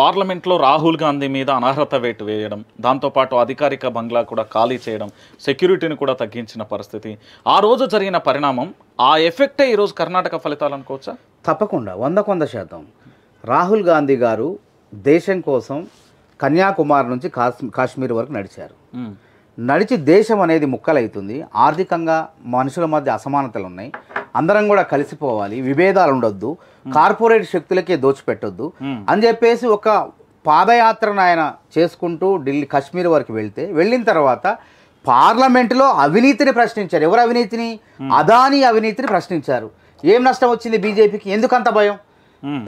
పార్లమెంట్లో రాహుల్ గాంధీ మీద అనర్హత వేటు వేయడం దాంతోపాటు అధికారిక బంగ్లా కూడా ఖాళీ చేయడం సెక్యూరిటీని కూడా తగ్గించిన పరిస్థితి ఆ రోజు జరిగిన పరిణామం ఆ ఎఫెక్టే ఈరోజు కర్ణాటక ఫలితాలు అనుకోవచ్చా తప్పకుండా వంద కొంద శాతం రాహుల్ గాంధీ గారు దేశం కోసం కన్యాకుమారి నుంచి కాశ్మీర్ వరకు నడిచారు నడిచి దేశం అనేది ముక్కలవుతుంది ఆర్థికంగా మనుషుల మధ్య అసమానతలు ఉన్నాయి అందరం కూడా కలిసిపోవాలి విభేదాలు ఉండొద్దు కార్పొరేట్ శక్తులకే దోచిపెట్టొద్దు అని చెప్పేసి ఒక పాదయాత్రను ఆయన చేసుకుంటూ ఢిల్లీ కాశ్మీర్ వరకు వెళ్తే వెళ్ళిన తర్వాత పార్లమెంట్లో అవినీతిని ప్రశ్నించారు ఎవరు అవినీతిని అదాని అవినీతిని ప్రశ్నించారు ఏం నష్టం వచ్చింది బీజేపీకి ఎందుకంత భయం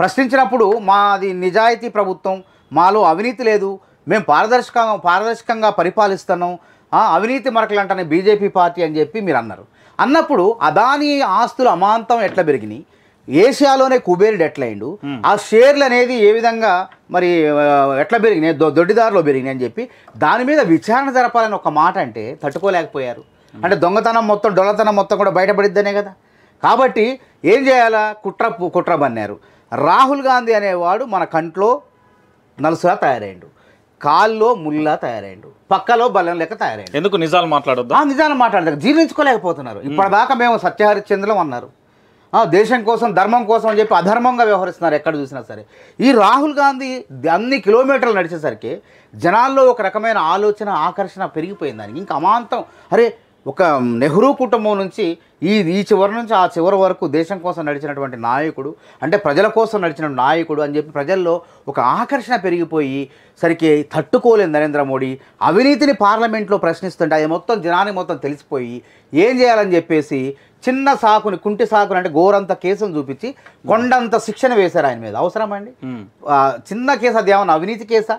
ప్రశ్నించినప్పుడు మాది నిజాయితీ ప్రభుత్వం మాలో అవినీతి లేదు మేము పారదర్శకంగా పారదర్శకంగా పరిపాలిస్తున్నాం అవినీతి మరకలు అంటనే బీజేపీ పార్టీ అని చెప్పి మీరు అన్నారు అన్నప్పుడు అదాని ఆస్తులు అమాంతం ఎట్లా పెరిగినాయి ఏషియాలోనే కుబేరుడు ఎట్లయిండు ఆ షేర్లు అనేది ఏ విధంగా మరి ఎట్లా పెరిగినాయి దొడ్డిదారులో పెరిగినాయి అని చెప్పి దాని మీద విచారణ జరపాలని ఒక మాట అంటే తట్టుకోలేకపోయారు అంటే దొంగతనం మొత్తం డొల్లతనం మొత్తం కూడా బయటపడిద్దనే కదా కాబట్టి ఏం చేయాలా కుట్ర కుట్ర బన్నారు రాహుల్ గాంధీ అనేవాడు మన కంట్లో నలుసుగా తయారైండు కాల్లో ముల్లా తయారైండు పక్కలో బలం లెక్క తయారైండు ఎందుకు నిజాలు మాట్లాడద్దు ఆ నిజాలు మాట్లాడదు జీర్ణించుకోలేకపోతున్నారు ఇప్పటిదాకా మేము సత్యహరిశ్చంద్రం అన్నారు దేశం కోసం ధర్మం కోసం అని చెప్పి అధర్మంగా వ్యవహరిస్తున్నారు ఎక్కడ చూసినా సరే ఈ రాహుల్ గాంధీ అన్ని కిలోమీటర్లు నడిచేసరికి జనాల్లో ఒక రకమైన ఆలోచన ఆకర్షణ పెరిగిపోయింది దానికి ఇంకా అమాంతం అరే ఒక నెహ్రూ కుటుంబం నుంచి ఈ ఈ చివరి నుంచి ఆ చివరి వరకు దేశం కోసం నడిచినటువంటి నాయకుడు అంటే ప్రజల కోసం నడిచిన నాయకుడు అని చెప్పి ప్రజల్లో ఒక ఆకర్షణ పెరిగిపోయి సరికి తట్టుకోలేదు నరేంద్ర మోడీ అవినీతిని పార్లమెంట్లో ప్రశ్నిస్తుంటే అది మొత్తం జనాన్ని మొత్తం తెలిసిపోయి ఏం చేయాలని చెప్పేసి చిన్న సాకుని కుంటి సాకుని అంటే గోరంత కేసును చూపించి కొండంత శిక్షణ వేశారు ఆయన మీద అవసరమండి చిన్న కేసు అది ఏమన్నా అవినీతి కేసా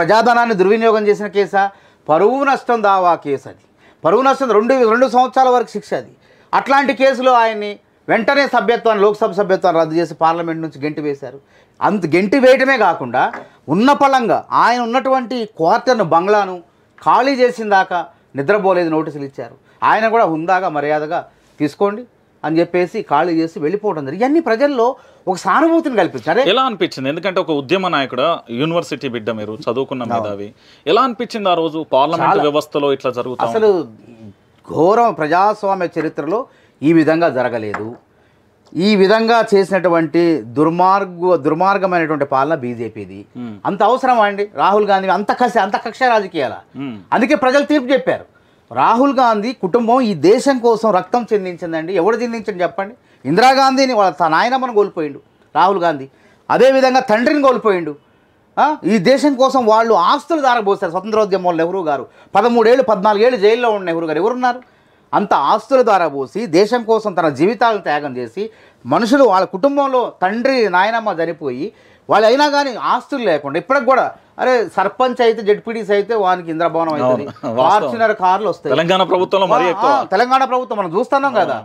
ప్రజాధనాన్ని దుర్వినియోగం చేసిన కేసా పరువు నష్టం దావా కేసు అది పరువు నష్టం రెండు రెండు సంవత్సరాల వరకు శిక్ష అది అట్లాంటి కేసులో ఆయన్ని వెంటనే సభ్యత్వాన్ని లోక్సభ సభ్యత్వాన్ని రద్దు చేసి పార్లమెంట్ నుంచి గెంటి వేశారు అంత గెంటి వేయటమే కాకుండా ఉన్న పలంగా ఆయన ఉన్నటువంటి క్వార్టర్ను బంగ్లాను ఖాళీ చేసిన దాకా నిద్రపోలేదు నోటీసులు ఇచ్చారు ఆయన కూడా హుందాగా మర్యాదగా తీసుకోండి అని చెప్పేసి ఖాళీ చేసి వెళ్ళిపోవడం జరిగింది ఇవన్నీ ప్రజల్లో ఒక సానుభూతిని కల్పించారు ఎలా అనిపించింది ఎందుకంటే ఒక ఉద్యమ నాయకుడు యూనివర్సిటీ బిడ్డ మీరు చదువుకున్న మేధావి ఎలా అనిపించింది ఆ రోజు పార్లమెంట్ వ్యవస్థలో ఇట్లా జరుగుతుంది అసలు ఘోరం ప్రజాస్వామ్య చరిత్రలో ఈ విధంగా జరగలేదు ఈ విధంగా చేసినటువంటి దుర్మార్గ దుర్మార్గమైనటువంటి పాలన బీజేపీది అంత అవసరం అండి రాహుల్ గాంధీ అంత కసి అంత కక్ష రాజకీయాల అందుకే ప్రజలు తీర్పు చెప్పారు రాహుల్ గాంధీ కుటుంబం ఈ దేశం కోసం రక్తం చెందించిందండి ఎవడు చెందించండి చెప్పండి ఇందిరాగాంధీని వాళ్ళ తన ఆయనమ్మను కోల్పోయిండు రాహుల్ గాంధీ అదేవిధంగా తండ్రిని కోల్పోయిండు ఈ దేశం కోసం వాళ్ళు ఆస్తులు దారబోసారు స్వతంత్రోద్యమంలో నెహ్రూ గారు పదమూడేళ్ళు పద్నాలుగేళ్ళు జైల్లో ఉన్న నెహ్రూ గారు ఎవరున్నారు అంత ఆస్తుల ద్వారా పోసి దేశం కోసం తన జీవితాలను త్యాగం చేసి మనుషులు వాళ్ళ కుటుంబంలో తండ్రి నాయనమ్మ చనిపోయి వాళ్ళు అయినా కానీ ఆస్తులు లేకుండా ఇప్పటికి కూడా అరే సర్పంచ్ అయితే జడ్పీడీస్ అయితే వానికి ఇంద్రభవనం అవుతుంది ఫార్చునర్ కార్లు వస్తాయి తెలంగాణ ప్రభుత్వంలో తెలంగాణ ప్రభుత్వం మనం చూస్తున్నాం కదా